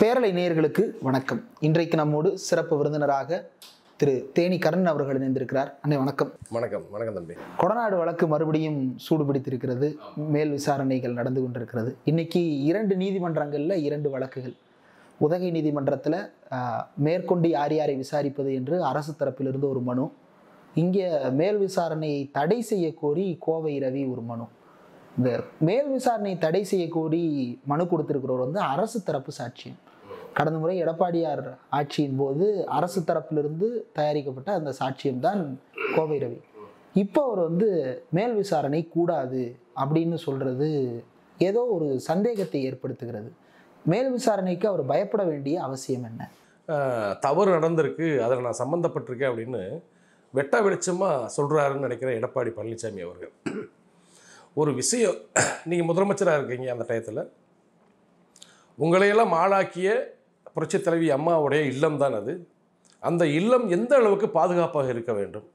பேரலை நேயர்களுக்கு வணக்கம் இன்றைக்கு நம்மோடு சிறப்பு விருந்தினராக திரு தேனி கரண் அவர்கள் இணைந்திருக்கிறார் அண்ணே வணக்கம் வணக்கம் வணக்கம் தம்பி கொடநாடு வழக்கு மறுபடியும் சூடுபிடித்திருக்கிறது மேல் விசாரணைகள் நடந்து கொண்டிருக்கிறது இன்னைக்கு இரண்டு நீதிமன்றங்களில் இரண்டு வழக்குகள் உதகை நீதிமன்றத்தில் மேற்கொண்டு யார் யாரை விசாரிப்பது என்று அரசு தரப்பிலிருந்து ஒரு மனு இங்கே மேல் விசாரணையை தடை செய்ய கோரி கோவை ரவி ஒரு மனு இந்த மேல் விசாரணை தடை செய்ய கோரி மனு கொடுத்திருக்கிறவர் வந்து அரசு தரப்பு சாட்சியம் கடந்த முறை எடப்பாடியார் ஆட்சியின் போது அரசு தரப்பிலிருந்து தயாரிக்கப்பட்ட அந்த சாட்சியம் தான் கோவை ரவி இப்போ அவர் வந்து மேல் விசாரணை கூடாது அப்படின்னு சொல்றது ஏதோ ஒரு சந்தேகத்தை ஏற்படுத்துகிறது மேல் விசாரணைக்கு அவர் பயப்பட வேண்டிய அவசியம் என்ன தவறு நடந்திருக்கு அதில் நான் சம்மந்தப்பட்டிருக்கேன் அப்படின்னு வெட்ட வெளிச்சமாக சொல்கிறாருன்னு நினைக்கிறேன் எடப்பாடி பழனிசாமி அவர்கள் ஒரு விஷயம் நீங்கள் முதலமைச்சராக இருக்கீங்க அந்த டயத்தில் உங்களையெல்லாம் ஆளாக்கிய புரட்சி தலைவி அம்மாவுடைய இல்லம் தான் அது அந்த இல்லம் எந்த அளவுக்கு பாதுகாப்பாக இருக்க வேண்டும்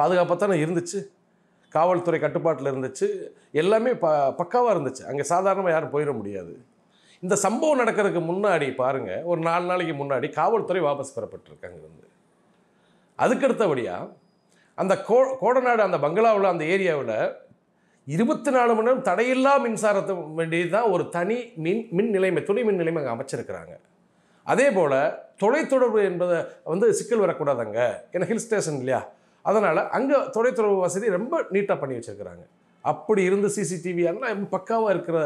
பாதுகாப்பாக தானே இருந்துச்சு காவல்துறை கட்டுப்பாட்டில் இருந்துச்சு எல்லாமே ப பக்காவாக இருந்துச்சு அங்கே சாதாரணமாக யாரும் போயிட முடியாது இந்த சம்பவம் நடக்கிறதுக்கு முன்னாடி பாருங்கள் ஒரு நாலு நாளைக்கு முன்னாடி காவல்துறை வாபஸ் பெறப்பட்டிருக்கு அங்கேருந்து அதுக்கடுத்தபடியாக அந்த கோ கோடநாடு அந்த பங்களாவில் அந்த ஏரியாவில் இருபத்தி நாலு மணி நேரம் தடையில்லா மின்சாரத்தை தான் ஒரு தனி மின் மின் நிலைமை துணை மின் நிலைமை அங்கே அமைச்சிருக்கிறாங்க அதே போல் தொலைத்தொடர்பு என்பதை வந்து சிக்கல் வரக்கூடாதுங்க ஏன்னா ஹில் ஸ்டேஷன் இல்லையா அதனால் அங்கே தொலைத்தொடர்பு வசதி ரொம்ப நீட்டாக பண்ணி வச்சுருக்கிறாங்க அப்படி இருந்து சிசிடிவி எல்லாம் பக்காவாக இருக்கிற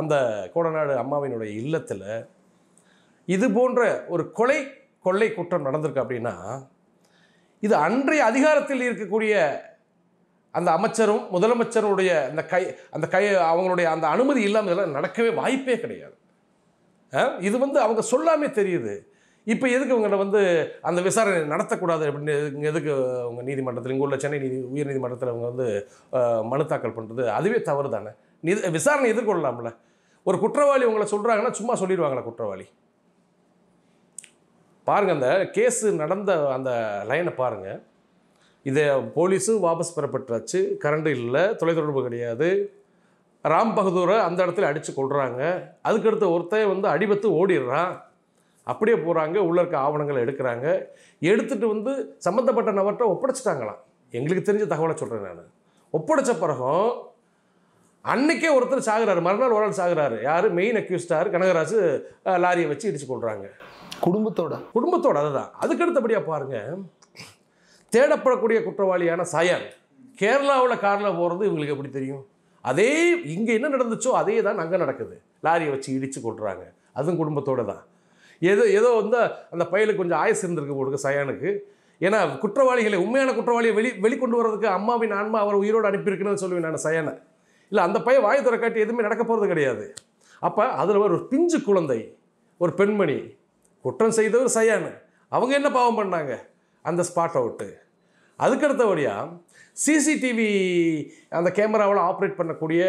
அந்த கோடநாடு அம்மாவினுடைய இல்லத்தில் இது போன்ற ஒரு கொலை கொள்ளை குற்றம் நடந்திருக்கு அப்படின்னா இது அன்றைய அதிகாரத்தில் இருக்கக்கூடிய அந்த அமைச்சரும் முதலமைச்சருடைய அந்த கை அந்த கை அவங்களுடைய அந்த அனுமதி இல்லாமல் இதெல்லாம் நடக்கவே வாய்ப்பே கிடையாது இது வந்து அவங்க சொல்லாமே தெரியுது இப்போ எதுக்கு இவங்கள்ட்ட வந்து அந்த விசாரணை நடத்தக்கூடாது அப்படின்னு எதுக்கு அவங்க நீதிமன்றத்தில் இங்கே உள்ள சென்னை நீதி உயர் நீதிமன்றத்தில் அவங்க வந்து மனு தாக்கல் பண்ணுறது அதுவே தவறு தானே விசாரணை எதிர்கொள்ளலாம்ல ஒரு குற்றவாளி உங்களை சொல்கிறாங்கன்னா சும்மா சொல்லிடுவாங்களா குற்றவாளி பாருங்கள் அந்த கேஸு நடந்த அந்த லைனை பாருங்கள் இதை போலீஸும் வாபஸ் பெறப்பட்டாச்சு கரண்ட் இல்லை தொலைத்தொடர்பு கிடையாது ராம் பகதூரை அந்த இடத்துல அடித்து கொள்கிறாங்க அதுக்கடுத்து ஒருத்தன் வந்து அடிபத்து ஓடிடுறான் அப்படியே போகிறாங்க உள்ளே இருக்க ஆவணங்களை எடுக்கிறாங்க எடுத்துகிட்டு வந்து சம்மந்தப்பட்ட நபர்கிட்ட ஒப்படைச்சிட்டாங்களாம் எங்களுக்கு தெரிஞ்ச தகவலை சொல்கிறேன் நான் ஒப்படைச்ச பிறகும் அன்னைக்கே ஒருத்தர் சாகுறாரு மறுநாள் ஒரு நாள் சாகுறாரு யார் மெயின் அக்யூஸ்டார் கனகராஜ் லாரியை வச்சு இடிச்சு கொள்கிறாங்க குடும்பத்தோட குடும்பத்தோட அதுதான் அதுக்கடுத்தபடியாக பாருங்கள் தேடப்படக்கூடிய குற்றவாளியான சாயான் கேரளாவில் காரில் போகிறது இவங்களுக்கு எப்படி தெரியும் அதே இங்கே என்ன நடந்துச்சோ அதே தான் அங்கே நடக்குது லாரியை வச்சு இடித்து கொட்டுறாங்க அதுவும் குடும்பத்தோடு தான் ஏதோ ஏதோ வந்து அந்த பையலுக்கு கொஞ்சம் ஆயசு இருந்திருக்கு போடுங்க சயானுக்கு ஏன்னா குற்றவாளிகளை உண்மையான குற்றவாளியை வெளி வெளிக்கொண்டு வர்றதுக்கு அம்மாவின் ஆன்மா அவர் உயிரோடு அனுப்பியிருக்குன்னு சொல்லுவேன் நான் சயானை இல்லை அந்த பையன் வாய் காட்டி எதுவுமே நடக்க போகிறது கிடையாது அப்போ அதில் ஒரு பிஞ்சு குழந்தை ஒரு பெண்மணி குற்றம் செய்தவர் சயானு அவங்க என்ன பாவம் பண்ணாங்க அந்த ஸ்பாட்டை அவுட்டு அதுக்கடுத்தபடியாக சிசிடிவி அந்த கேமராவில் ஆப்ரேட் பண்ணக்கூடிய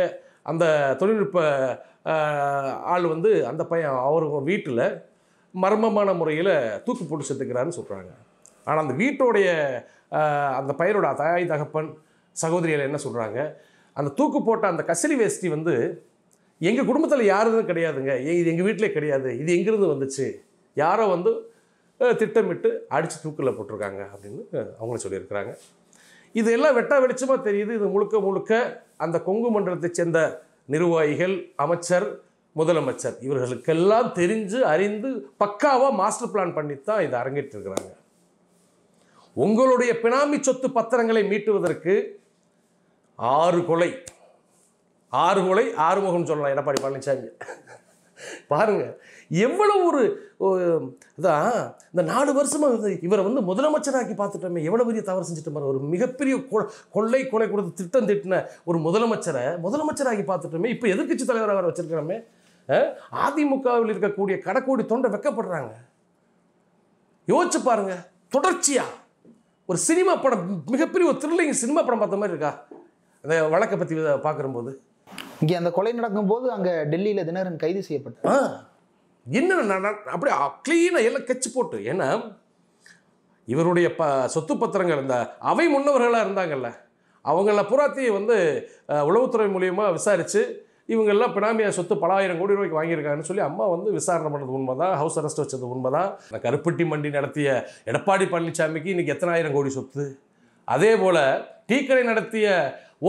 அந்த தொழில்நுட்ப ஆள் வந்து அந்த பையன் அவருங்க வீட்டில் மர்மமான முறையில் தூக்கு போட்டு செத்துக்கிறான்னு சொல்கிறாங்க ஆனால் அந்த வீட்டோடைய அந்த பையனோட தாய் தகப்பன் சகோதரியில் என்ன சொல்கிறாங்க அந்த தூக்கு போட்ட அந்த கசலி வேஷ்டி வந்து எங்கள் குடும்பத்தில் யாருன்னு கிடையாதுங்க இது எங்கள் வீட்டிலே கிடையாது இது எங்கேருந்து வந்துச்சு யாரோ வந்து திட்டமிட்டு அடித்து தூக்கில் போட்டிருக்காங்க அப்படின்னு அவங்களும் சொல்லியிருக்கிறாங்க இது எல்லாம் வெட்டா வெளிச்சமாக தெரியுது இது முழுக்க முழுக்க அந்த கொங்கு மண்டலத்தை சேர்ந்த நிர்வாகிகள் அமைச்சர் முதலமைச்சர் இவர்களுக்கெல்லாம் தெரிஞ்சு அறிந்து பக்காவாக மாஸ்டர் பிளான் பண்ணி தான் இதை அரங்கேற்றிருக்கிறாங்க உங்களுடைய பினாமி சொத்து பத்திரங்களை மீட்டுவதற்கு ஆறு கொலை ஆறு கொலை ஆறுமுகம் சொல்லலாம் எடப்பாடி பழனிசாமி பாருங்கள் எவ்வளோ ஒரு இதான் இந்த நாலு வருஷமாக இவரை வந்து முதலமைச்சராக்கி பார்த்துட்டோமே எவ்வளோ பெரிய தவறு செஞ்சுட்டு ஒரு மிகப்பெரிய கொள்ளை கொலை கொடுத்து திட்டம் திட்டின ஒரு முதலமைச்சரை முதலமைச்சராகி பார்த்துட்டோமே இப்போ எதிர்கட்சி தலைவராக வர வச்சுருக்கிறோமே அதிமுகவில் இருக்கக்கூடிய கடக்கோடி தொண்டை வெக்கப்படுறாங்க யோசிச்சு பாருங்க தொடர்ச்சியாக ஒரு சினிமா படம் மிகப்பெரிய ஒரு த்ரில்லிங் சினிமா படம் பார்த்த மாதிரி இருக்கா அந்த வழக்கை பற்றி பார்க்குறம்போது இங்கே அந்த கொலை நடக்கும்போது அங்கே டெல்லியில் தினகரன் கைது செய்யப்பட்ட என்ன அப்படியே க்ளீனாக எல்லாம் கச்சு போட்டு ஏன்னா இவருடைய ப சொத்து பத்திரங்கள் இருந்த அவை முன்னவர்களாக இருந்தாங்கல்ல அவங்கள புறாத்தையும் வந்து உளவுத்துறை மூலியமாக விசாரித்து இவங்கெல்லாம் பினாமியா சொத்து பல ஆயிரம் கோடி ரூபாய்க்கு வாங்கியிருக்காங்கன்னு சொல்லி அம்மா வந்து விசாரணை பண்ணது உண்மை தான் ஹவுஸ் அரெஸ்ட் வச்சது உண்மை தான் கருப்பட்டி மண்டி நடத்திய எடப்பாடி பழனிசாமிக்கு இன்றைக்கி எத்தனை ஆயிரம் கோடி சொத்து அதே போல் டீக்கடை நடத்திய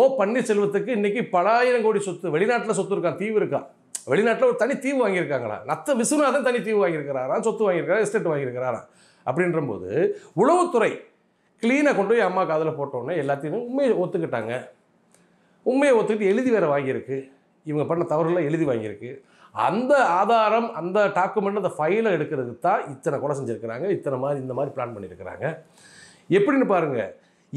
ஓ பன்னீர்செல்வத்துக்கு இன்றைக்கி பல ஆயிரம் கோடி சொத்து வெளிநாட்டில் சொத்து இருக்கான் தீவு இருக்கான் வெளிநாட்டில் ஒரு தனி தீவு வாங்கியிருக்காங்களா நத்த விஸ்வநாதன் தனி தீவு வாங்கியிருக்கிறாராம் சொத்து வாங்கியிருக்காரா எஸ்டேட் வாங்கியிருக்கிறாராம் அப்படின்றபோது உளவுத்துறை க்ளீனாக கொண்டு போய் அம்மா காதில் போட்டோன்னே எல்லாத்தையும் உண்மையை ஒத்துக்கிட்டாங்க உண்மையை ஒத்துக்கிட்டு எழுதி வேறு வாங்கியிருக்கு இவங்க பண்ண தவறுலாம் எழுதி வாங்கியிருக்கு அந்த ஆதாரம் அந்த டாக்குமெண்ட் அந்த ஃபைலை எடுக்கிறதுக்கு தான் இத்தனை கொலை செஞ்சுருக்கிறாங்க இத்தனை மாதிரி இந்த மாதிரி பிளான் பண்ணியிருக்கிறாங்க எப்படின்னு பாருங்கள்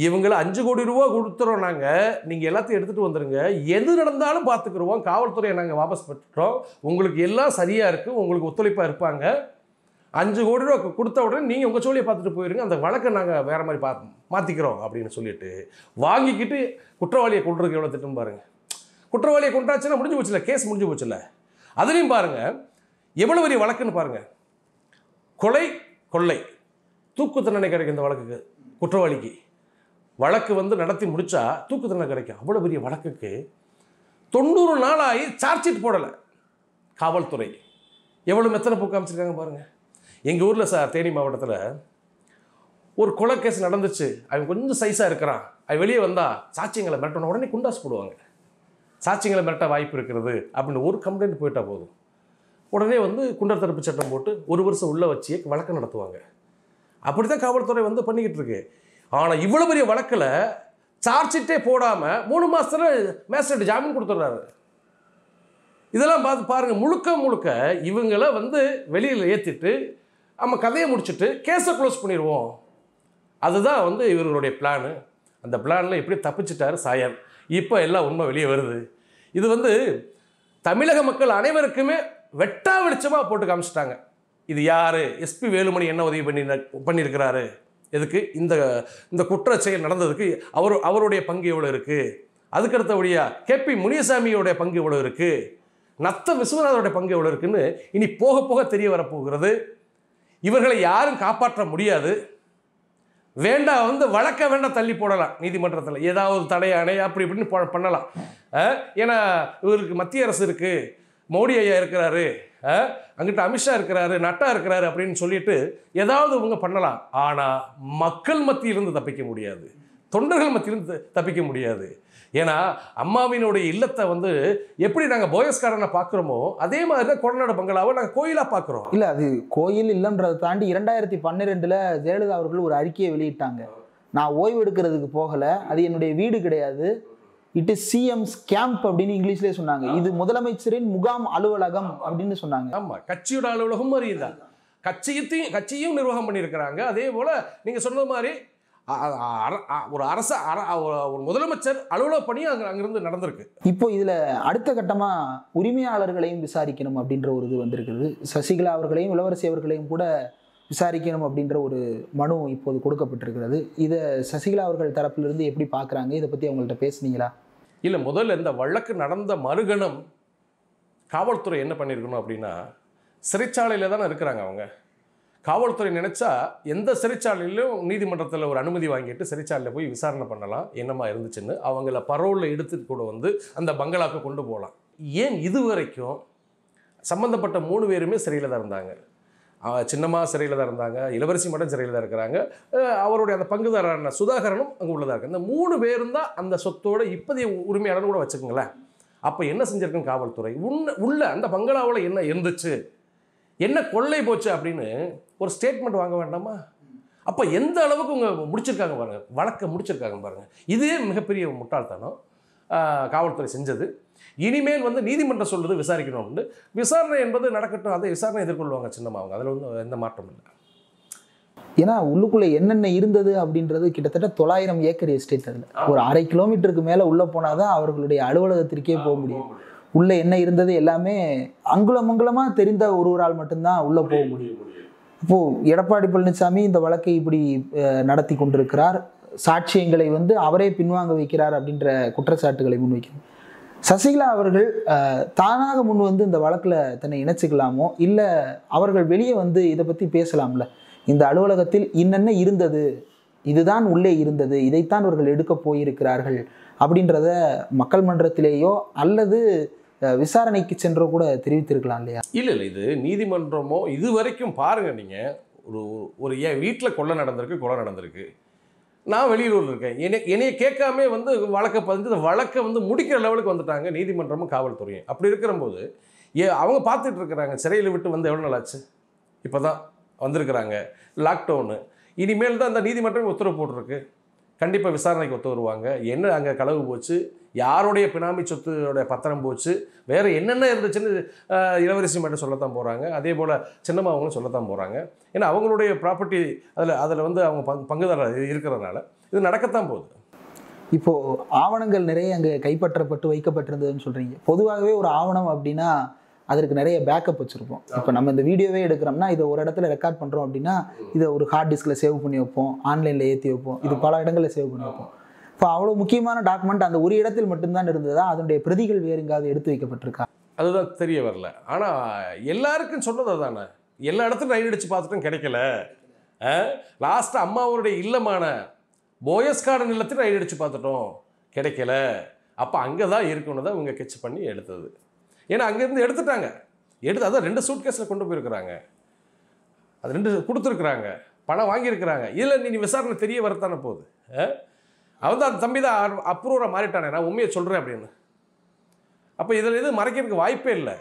இவங்களை அஞ்சு கோடி ரூபா கொடுத்துறோம் நாங்கள் நீங்கள் எல்லாத்தையும் எடுத்துகிட்டு வந்துடுங்க எது நடந்தாலும் பார்த்துக்குருவோம் காவல்துறையை நாங்கள் வாபஸ் பெற்றுட்டோம் உங்களுக்கு எல்லாம் சரியாக இருக்குது உங்களுக்கு ஒத்துழைப்பாக இருப்பாங்க அஞ்சு கோடி ரூபா கொடுத்த உடனே நீங்கள் உங்கள் சோழியை பார்த்துட்டு போயிருங்க அந்த வழக்கை நாங்கள் வேறு மாதிரி பா மாற்றிக்கிறோம் அப்படின்னு சொல்லிட்டு வாங்கிக்கிட்டு குற்றவாளியை கொண்டுருக்கு எவ்வளோ திட்டம் பாருங்கள் குற்றவாளியை கொண்டாச்சுன்னா முடிஞ்சு போச்சுல கேஸ் முடிஞ்சு போச்சுல அதுலேயும் பாருங்கள் எவ்வளோ பெரிய வழக்குன்னு பாருங்கள் கொலை கொள்ளை தூக்கு தண்டனை கிடைக்கும் இந்த வழக்குக்கு குற்றவாளிக்கு வழக்கு வந்து நடத்தி முடித்தா தூக்கு தண்டனை கிடைக்கும் அவ்வளோ பெரிய வழக்குக்கு தொண்ணூறு நாளாகி சார்ஜ் ஷீட் போடலை காவல்துறை எவ்வளோ மெத்தனை போக்கு அமைச்சிருக்காங்க பாருங்கள் எங்கள் ஊரில் சார் தேனி மாவட்டத்தில் ஒரு கொலை கேஸ் நடந்துச்சு அவன் கொஞ்சம் சைஸாக இருக்கிறான் அது வெளியே வந்தால் சாட்சியங்களை மிரட்டணும் உடனே குண்டாஸ் போடுவாங்க சாட்சியங்களை மிரட்ட வாய்ப்பு இருக்கிறது அப்படின்னு ஒரு கம்ப்ளைண்ட் போயிட்டால் போதும் உடனே வந்து குண்டர் தடுப்பு சட்டம் போட்டு ஒரு வருஷம் உள்ளே வச்சு வழக்கு நடத்துவாங்க அப்படி தான் காவல்துறை வந்து பண்ணிக்கிட்டு இருக்கு ஆனால் இவ்வளோ பெரிய வழக்கில் சார்ஜ் ஷீட்டே போடாமல் மூணு மாதத்தில் மேஸ்ட்ரேட் ஜாமீன் கொடுத்துட்றாரு இதெல்லாம் பார்த்து பாருங்கள் முழுக்க முழுக்க இவங்களை வந்து வெளியில் ஏற்றிட்டு நம்ம கதையை முடிச்சுட்டு கேஸை க்ளோஸ் பண்ணிடுவோம் அதுதான் வந்து இவர்களுடைய பிளானு அந்த பிளானில் எப்படி தப்பிச்சிட்டாரு சாயர் இப்போ எல்லாம் உண்மை வெளியே வருது இது வந்து தமிழக மக்கள் அனைவருக்குமே வெட்டா வெளிச்சமாக போட்டு காமிச்சிட்டாங்க இது யார் எஸ்பி வேலுமணி என்ன உதவி பண்ணி பண்ணியிருக்கிறாரு எதுக்கு இந்த இந்த குற்ற செயல் நடந்ததுக்கு அவர் அவருடைய பங்கு எவ்வளோ இருக்குது அதுக்கடுத்தபடியாக கேபி முனியசாமியோடைய பங்கு எவ்வளோ இருக்குது நத்த விஸ்வநாதனுடைய பங்கு எவ்வளோ இருக்குன்னு இனி போக போக தெரிய வரப்போகிறது இவர்களை யாரும் காப்பாற்ற முடியாது வேண்டாம் வந்து வழக்க வேண்டாம் தள்ளி போடலாம் நீதிமன்றத்தில் ஏதாவது தடை அணை அப்படி இப்படின்னு பண்ணலாம் ஏன்னா இவருக்கு மத்திய அரசு இருக்குது மோடி ஐயா இருக்கிறாரு அங்கிட்ட அமித்ஷா இருக்கிறாரு நட்டா இருக்கிறாரு அப்படின்னு சொல்லிட்டு ஏதாவது இவங்க பண்ணலாம் ஆனால் மக்கள் மத்தியிலிருந்து தப்பிக்க முடியாது தொண்டர்கள் மத்தியிலிருந்து தப்பிக்க முடியாது ஏன்னா அம்மாவினுடைய இல்லத்தை வந்து எப்படி நாங்கள் போயஸ்காரனை பார்க்குறோமோ அதே மாதிரி தான் கொடநாடு பங்களாவை நாங்கள் கோயிலாக பார்க்குறோம் இல்லை அது கோயில் இல்லைன்றதை தாண்டி இரண்டாயிரத்தி பன்னிரெண்டில் ஜெயலலிதா அவர்கள் ஒரு அறிக்கையை வெளியிட்டாங்க நான் ஓய்வு எடுக்கிறதுக்கு போகலை அது என்னுடைய வீடு கிடையாது இட் இஸ் சிஎம்ஸ் கேம்ப் அப்படின்னு இங்கிலீஷ்லேயே சொன்னாங்க இது முதலமைச்சரின் முகாம் அலுவலகம் அப்படின்னு சொன்னாங்க ஆமாம் கட்சியோட அலுவலகம் மாதிரி கட்சியத்தையும் கட்சியும் நிர்வாகம் பண்ணியிருக்கிறாங்க அதே போல் நீங்கள் சொன்ன மாதிரி ஒரு அரச ஒரு முதலமைச்சர் அலுவலக பணி அங்கே அங்கிருந்து நடந்திருக்கு இப்போ இதில் அடுத்த கட்டமாக உரிமையாளர்களையும் விசாரிக்கணும் அப்படின்ற ஒரு இது வந்திருக்குது சசிகலா அவர்களையும் இளவரசி அவர்களையும் கூட விசாரிக்கணும் அப்படின்ற ஒரு மனு இப்போது கொடுக்கப்பட்டிருக்கிறது இதை சசிகலா அவர்கள் தரப்பிலிருந்து எப்படி பார்க்குறாங்க இதை பற்றி அவங்கள்ட்ட பேசுனீங்களா இல்லை முதல்ல இந்த வழக்கு நடந்த மறுகணம் காவல்துறை என்ன பண்ணியிருக்கணும் அப்படின்னா சிறைச்சாலையில் தானே இருக்கிறாங்க அவங்க காவல்துறை நினச்சா எந்த சிறைச்சாலையிலும் நீதிமன்றத்தில் ஒரு அனுமதி வாங்கிட்டு சிறைச்சாலையில் போய் விசாரணை பண்ணலாம் என்னமா இருந்துச்சுன்னு அவங்கள பரோலில் எடுத்துட்டு கூட வந்து அந்த பங்களாவுக்கு கொண்டு போகலாம் ஏன் இது வரைக்கும் சம்மந்தப்பட்ட மூணு பேருமே சிறையில் தான் இருந்தாங்க சின்னம்மா சிறையில் தான் இருந்தாங்க இளவரசி மட்டும் சிறையில் தான் இருக்கிறாங்க அவருடைய அந்த பங்குதாரரான சுதாகரனும் அங்கே உள்ளதாக இருக்குது இந்த மூணு பேரும் தான் அந்த சொத்தோட இப்போதைய உரிமையாளர் கூட வச்சுக்கோங்களேன் அப்போ என்ன செஞ்சுருக்குன்னு காவல்துறை உன் உள்ள அந்த பங்களாவில் என்ன இருந்துச்சு என்ன கொள்ளை போச்சு அப்படின்னு ஒரு ஸ்டேட்மெண்ட் வாங்க வேண்டாமா அப்போ எந்த அளவுக்கு உங்கள் முடிச்சிருக்காங்க பாருங்கள் வழக்கை முடிச்சிருக்காங்க பாருங்கள் இதே மிகப்பெரிய முட்டாள்தனம் காவல்துறை செஞ்சது இனிமேல் வந்து நீதிமன்றம் சொல்வது விசாரிக்கணும் உண்டு விசாரணை என்பது நடக்கட்டும் அதை விசாரணை எதிர்கொள்வாங்க சின்னம்மா அவங்க அதில் வந்து எந்த மாற்றம் இல்லை ஏன்னா உள்ளுக்குள்ளே என்னென்ன இருந்தது அப்படின்றது கிட்டத்தட்ட தொள்ளாயிரம் ஏக்கர் எஸ்டேட் அதில் ஒரு அரை கிலோமீட்டருக்கு மேலே உள்ளே போனால் தான் அவர்களுடைய அலுவலகத்திற்கே போக முடியும் உள்ளே என்ன இருந்தது எல்லாமே அங்குலம் அங்குலமாக தெரிந்த ஒருவரால் மட்டும்தான் உள்ளே போக முடியும் இப்போது எடப்பாடி பழனிசாமி இந்த வழக்கை இப்படி நடத்தி கொண்டிருக்கிறார் சாட்சியங்களை வந்து அவரே பின்வாங்க வைக்கிறார் அப்படின்ற குற்றச்சாட்டுகளை முன்வைக்கணும் சசிகலா அவர்கள் தானாக முன் வந்து இந்த வழக்கில் தன்னை இணைச்சிக்கலாமோ இல்லை அவர்கள் வெளியே வந்து இதை பற்றி பேசலாம்ல இந்த அலுவலகத்தில் இன்னென்ன இருந்தது இதுதான் உள்ளே இருந்தது இதைத்தான் அவர்கள் எடுக்க போயிருக்கிறார்கள் அப்படின்றத மக்கள் மன்றத்திலேயோ அல்லது விசாரணைக்கு சென்றோ கூட தெரிவித்திருக்கலாம் இல்லையா இல்லை இல்லை இது நீதிமன்றமோ இது வரைக்கும் பாருங்க நீங்கள் ஒரு ஒரு என் வீட்டில் கொலை நடந்திருக்கு கொலை நடந்திருக்கு நான் வெளியூரில் இருக்கேன் என்னை என்னையை கேட்காமே வந்து வழக்கை பதிஞ்சு இந்த வழக்கை வந்து முடிக்கிற லெவலுக்கு வந்துட்டாங்க நீதிமன்றமும் காவல்துறையும் அப்படி இருக்கிறம்போது ஏ அவங்க பார்த்துட்டு இருக்கிறாங்க சிறையில் விட்டு வந்து எவ்வளோ நாளாச்சு இப்போ தான் வந்திருக்கிறாங்க லாக்டவுனு இனிமேல் தான் அந்த நீதிமன்றம் உத்தரவு போட்டிருக்கு கண்டிப்பாக விசாரணைக்கு ஒத்து வருவாங்க என்ன அங்கே களவு போச்சு யாருடைய பினாமி சொத்துடைய பத்திரம் போச்சு வேறு என்னென்ன இருந்துச்சுன்னு இளவரசி மட்டும் சொல்லத்தான் போகிறாங்க அதே போல் சின்னம்மா அவங்களும் சொல்லத்தான் போகிறாங்க ஏன்னா அவங்களுடைய ப்ராப்பர்ட்டி அதில் அதில் வந்து அவங்க பங் பங்குதாரர் இருக்கிறதுனால இது நடக்கத்தான் போகுது இப்போது ஆவணங்கள் நிறைய அங்கே கைப்பற்றப்பட்டு வைக்கப்பட்டிருந்ததுன்னு சொல்கிறீங்க பொதுவாகவே ஒரு ஆவணம் அப்படின்னா அதற்கு நிறைய பேக்கப் வச்சுருப்போம் இப்போ நம்ம இந்த வீடியோவே எடுக்கிறோம்னா இதை ஒரு இடத்துல ரெக்கார்ட் பண்ணுறோம் அப்படின்னா இதை ஒரு ஹார்ட் டிஸ்கில் சேவ் பண்ணி வைப்போம் ஆன்லைனில் ஏற்றி வைப்போம் இது பல இடங்களில் சேவ் பண்ணி வைப்போம் இப்போ அவ்வளோ முக்கியமான டாக்குமெண்ட் அந்த ஒரு இடத்தில் மட்டும்தான் இருந்ததா அதனுடைய பிரதிகள் வேறு எங்காவது எடுத்து வைக்கப்பட்டிருக்கா அதுதான் தெரிய வரல ஆனால் எல்லாருக்கும் சொன்னது தானே எல்லா இடத்துலையும் ரயில் அடித்து பார்த்துட்டும் கிடைக்கல லாஸ்ட்டாக அம்மாவோடைய இல்லமான போயஸ் கார்டன் இல்லத்தையும் ரயில் அடித்து பார்த்துட்டோம் கிடைக்கல அப்போ அங்கே தான் இருக்கணும் தான் இவங்க கெச் பண்ணி எடுத்தது ஏன்னா அங்கேருந்து எடுத்துட்டாங்க எடுத்து அதான் ரெண்டு சூட் கேஸில் கொண்டு போயிருக்கிறாங்க அது ரெண்டு கொடுத்துருக்குறாங்க பணம் வாங்கியிருக்கிறாங்க இதில் நீ விசாரணை தெரிய வரத்தானே போகுது அவன் தான் தம்பி தான் அப்ரூவரை மாறிட்டானே நான் உண்மையை சொல்கிறேன் அப்படின்னு அப்போ இதில் எதுவும் மறைக்கிறதுக்கு வாய்ப்பே இல்லை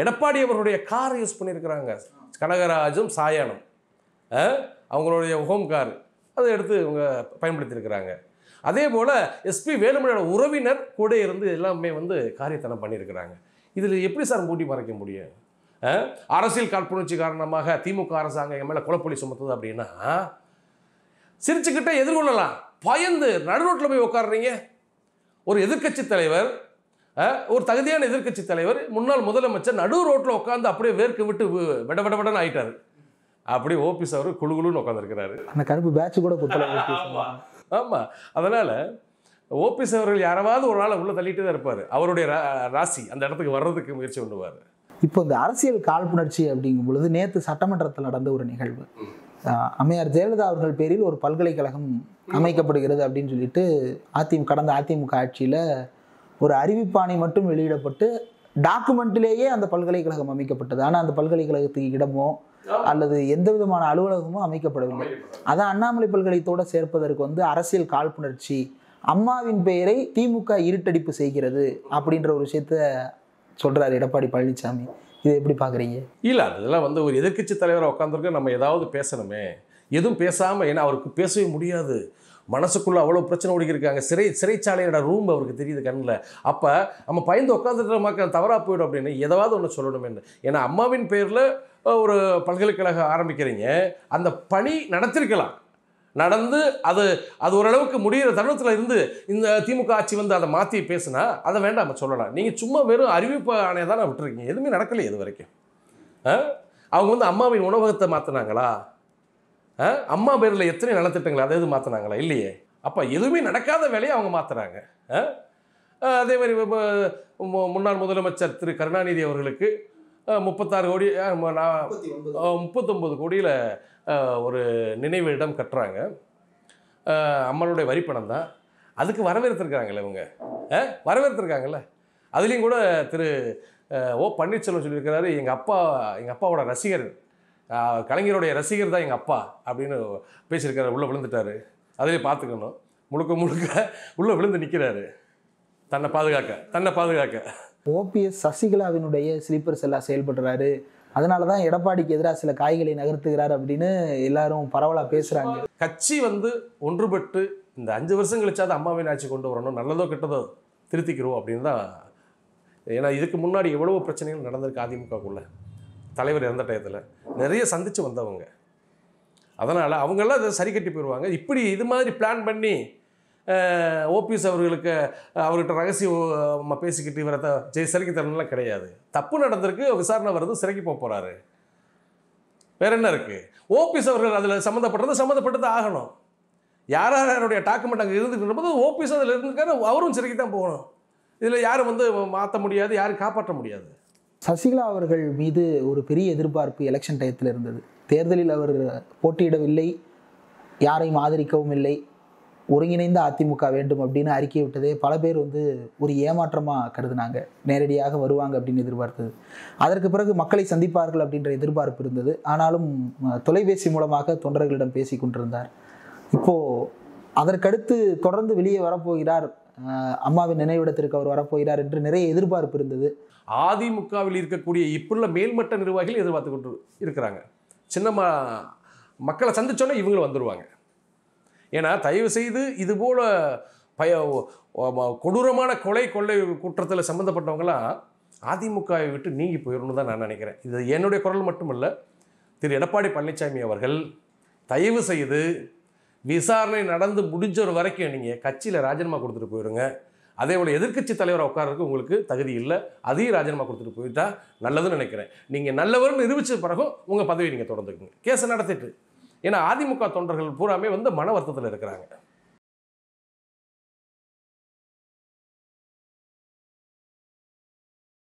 எடப்பாடி அவருடைய கார் யூஸ் பண்ணியிருக்கிறாங்க கனகராஜும் சாயானும் அவங்களுடைய ஹோம் கார் அதை எடுத்து இவங்க பயன்படுத்தியிருக்கிறாங்க அதே போல் எஸ்பி வேலுமணியோட உறவினர் கூட இருந்து எல்லாமே வந்து காரியத்தனம் பண்ணியிருக்கிறாங்க இதில் எப்படி சார் மூட்டி மறைக்க முடியும் அரசியல் காற்புணர்ச்சி காரணமாக திமுக அரசாங்கம் மேலே குலப்பொலி சுமத்துது அப்படின்னா சிரிச்சுக்கிட்டே எதிர்கொள்ளலாம் பயந்து நடுநோட்டில் போய் உட்காடுறீங்க ஒரு எதிர்கட்சி தலைவர் ஒரு தகுதியான எதிர்கட்சி தலைவர் முன்னாள் முதலமைச்சர் நடு ரோட்டில் உட்காந்து அப்படியே வேர்க்கு விட்டு விட விட விடன்னு ஆயிட்டாரு அப்படியே ஓபிஸ் அவர் குழு குழுன்னு உட்காந்துருக்கிறாரு அந்த கருப்பு பேட்ச் கூட ஆமாம் அதனால் ஓபிஸ் அவர்கள் யாராவது ஒரு நாள் உள்ளே தள்ளிட்டு தான் இருப்பார் அவருடைய ராசி அந்த இடத்துக்கு வர்றதுக்கு முயற்சி பண்ணுவார் இப்போ இந்த அரசியல் காழ்ப்புணர்ச்சி அப்படிங்கும் பொழுது நேற்று சட்டமன்றத்தில் நடந்த ஒரு நிகழ்வு அம்மையார் ஜெயலலிதா அவர்கள் பேரில் ஒரு பல்கலைக்கழகம் அமைக்கப்படுகிறது அப்படின்னு சொல்லிட்டு அதிமுக கடந்த அதிமுக ஆட்சியில் ஒரு அறிவிப்பாணை மட்டும் வெளியிடப்பட்டு டாக்குமெண்ட்லேயே அந்த பல்கலைக்கழகம் அமைக்கப்பட்டது ஆனால் அந்த பல்கலைக்கழகத்துக்கு இடமோ அல்லது எந்த விதமான அலுவலகமும் அமைக்கப்படவில்லை அதான் அண்ணாமலை பல்கலைத்தோடு சேர்ப்பதற்கு வந்து அரசியல் காழ்ப்புணர்ச்சி அம்மாவின் பெயரை திமுக இருட்டடிப்பு செய்கிறது அப்படின்ற ஒரு விஷயத்த சொல்கிறார் எடப்பாடி பழனிசாமி இதை எப்படி பார்க்குறீங்க இல்லை அதெல்லாம் வந்து ஒரு எதிர்கட்சி தலைவராக உட்காந்துருக்க நம்ம ஏதாவது பேசணுமே எதுவும் பேசாமல் ஏன்னா அவருக்கு பேசவே முடியாது மனசுக்குள்ளே அவ்வளோ பிரச்சனை ஓடிக்கிருக்காங்க சிறை சிறைச்சாலையோட ரூம் அவருக்கு தெரியுது கண்ணில் அப்போ நம்ம பயந்து உட்காந்துட்டு நமக்கு தவறாக போயிடும் அப்படின்னு எதாவது ஒன்று சொல்லணுமேனு ஏன்னா அம்மாவின் பேரில் ஒரு பல்கலைக்கழகம் ஆரம்பிக்கிறீங்க அந்த பணி நடத்திருக்கலாம் நடந்து அது அது ஓரளவுக்கு முடிகிற தருணத்தில் இருந்து இந்த திமுக ஆட்சி வந்து அதை மாற்றி பேசுனா அதை வேண்டாம் சொல்லலாம் நீங்கள் சும்மா வெறும் அறிவிப்பு ஆணையை தானே விட்டுருக்கீங்க எதுவுமே நடக்கலையே இது வரைக்கும் அவங்க வந்து அம்மாவின் உணவகத்தை மாற்றினாங்களா அம்மா பேரில் எத்தனை நலத்திட்டங்கள் அதை எது மாற்றினாங்களா இல்லையே அப்போ எதுவுமே நடக்காத வேலையை அவங்க மாற்றுறாங்க அதே மாதிரி முன்னாள் முதலமைச்சர் திரு கருணாநிதி அவர்களுக்கு முப்பத்தாறு கோடி முப்பத்தொம்பது கோடியில் ஒரு நினைவு இடம் கட்டுறாங்க அம்மனுடைய வரிப்பணம் தான் அதுக்கு வரவேற்றிருக்கிறாங்களே இவங்க வரவேற்றிருக்காங்கல்ல அதுலேயும் கூட திரு ஓ பன்னீர்செல்வம் சொல்லியிருக்கிறாரு எங்கள் அப்பா எங்கள் அப்பாவோட ரசிகர் கலைஞருடைய ரசிகர் தான் எங்கள் அப்பா அப்படின்னு பேசியிருக்காரு உள்ளே விழுந்துட்டாரு அதிலே பார்த்துக்கணும் முழுக்க முழுக்க உள்ளே விழுந்து நிற்கிறாரு தன்னை பாதுகாக்க தன்னை பாதுகாக்க ஓபிஎஸ் சசிகலாவினுடைய ஸ்லீப்பர் செல்லாக செயல்படுறாரு அதனால தான் எடப்பாடிக்கு எதிராக சில காய்களை நகர்த்துகிறார் அப்படின்னு எல்லாரும் பரவலாக பேசுகிறாங்க கட்சி வந்து ஒன்றுபட்டு இந்த அஞ்சு வருஷம் கழிச்சாவது அம்மாவின் ஆட்சி கொண்டு வரணும் நல்லதோ கெட்டதோ திருத்திக்கிறோம் அப்படின்னு தான் ஏன்னா இதுக்கு முன்னாடி எவ்வளோ பிரச்சனைகள் நடந்திருக்கு அதிமுகக்குள்ளே தலைவர் இறந்த டயத்தில் நிறைய சந்தித்து வந்தவங்க அதனால் அவங்கெல்லாம் அதை சரி கட்டி போயிடுவாங்க இப்படி இது மாதிரி பிளான் பண்ணி ஓபிஎஸ் அவர்களுக்கு அவர்கிட்ட ரகசியம் பேசிக்கிட்டு இவரத்தை ஜெய் சிறைக்கு தரணும்லாம் கிடையாது தப்பு நடந்திருக்கு விசாரணை வருது சிறைக்கு போக போகிறாரு வேற என்ன இருக்குது ஓபிஎஸ் அவர்கள் அதில் சம்மந்தப்பட்டது சம்மந்தப்பட்டது ஆகணும் யார் யாருடைய டாக்குமெண்ட் அங்கே இருந்துக்கிட்டு போது ஓபிஎஸ் அதில் இருந்துக்காரு அவரும் சிறைக்கு தான் போகணும் இதில் யாரும் வந்து மாற்ற முடியாது யாரும் காப்பாற்ற முடியாது சசிகலா அவர்கள் மீது ஒரு பெரிய எதிர்பார்ப்பு எலெக்ஷன் டயத்தில் இருந்தது தேர்தலில் அவர் போட்டியிடவில்லை யாரையும் ஆதரிக்கவும் இல்லை ஒருங்கிணைந்த அதிமுக வேண்டும் அப்படின்னு அறிக்கை விட்டதே பல பேர் வந்து ஒரு ஏமாற்றமாக கருதுனாங்க நேரடியாக வருவாங்க அப்படின்னு எதிர்பார்த்தது அதற்கு பிறகு மக்களை சந்திப்பார்கள் அப்படின்ற எதிர்பார்ப்பு இருந்தது ஆனாலும் தொலைபேசி மூலமாக தொண்டர்களிடம் பேசி கொண்டிருந்தார் இப்போது அதற்கடுத்து தொடர்ந்து வெளியே வரப்போகிறார் அம்மாவின் நினைவிடத்திற்கு அவர் வரப்போகிறார் என்று நிறைய எதிர்பார்ப்பு இருந்தது அதிமுகவில் இருக்கக்கூடிய இப்புள்ள மேல்மட்ட நிர்வாகிகள் எதிர்பார்த்து கொண்டு இருக்கிறாங்க சின்னம்மா மக்களை சந்திச்சோன்னே இவங்களும் வந்துடுவாங்க ஏன்னா தயவு செய்து இது போல் பய கொடூரமான கொலை கொள்ளை குற்றத்தில் சம்மந்தப்பட்டவங்களாம் அதிமுகவை விட்டு நீங்கி போயிடணும் தான் நான் நினைக்கிறேன் இது என்னுடைய குரல் மட்டுமல்ல திரு எடப்பாடி பழனிசாமி அவர்கள் தயவு செய்து விசாரணை நடந்து முடிஞ்ச ஒரு வரைக்கும் நீங்கள் கட்சியில் ராஜினாமா கொடுத்துட்டு போயிடுங்க அதே போல் எதிர்கட்சி தலைவரை உட்காரக்கு உங்களுக்கு தகுதி இல்லை அதையும் ராஜினாமா கொடுத்துட்டு போயிட்டா நல்லதுன்னு நினைக்கிறேன் நீங்கள் நல்லவர்னு நிரூபித்த பிறகும் உங்கள் பதவியை நீங்கள் தொடர்ந்துக்குங்க கேஸை நடத்திட்டு ஏன்னா அதிமுக தொண்டர்கள் பூராமே வந்து மன வருத்தத்தில் இருக்கிறாங்க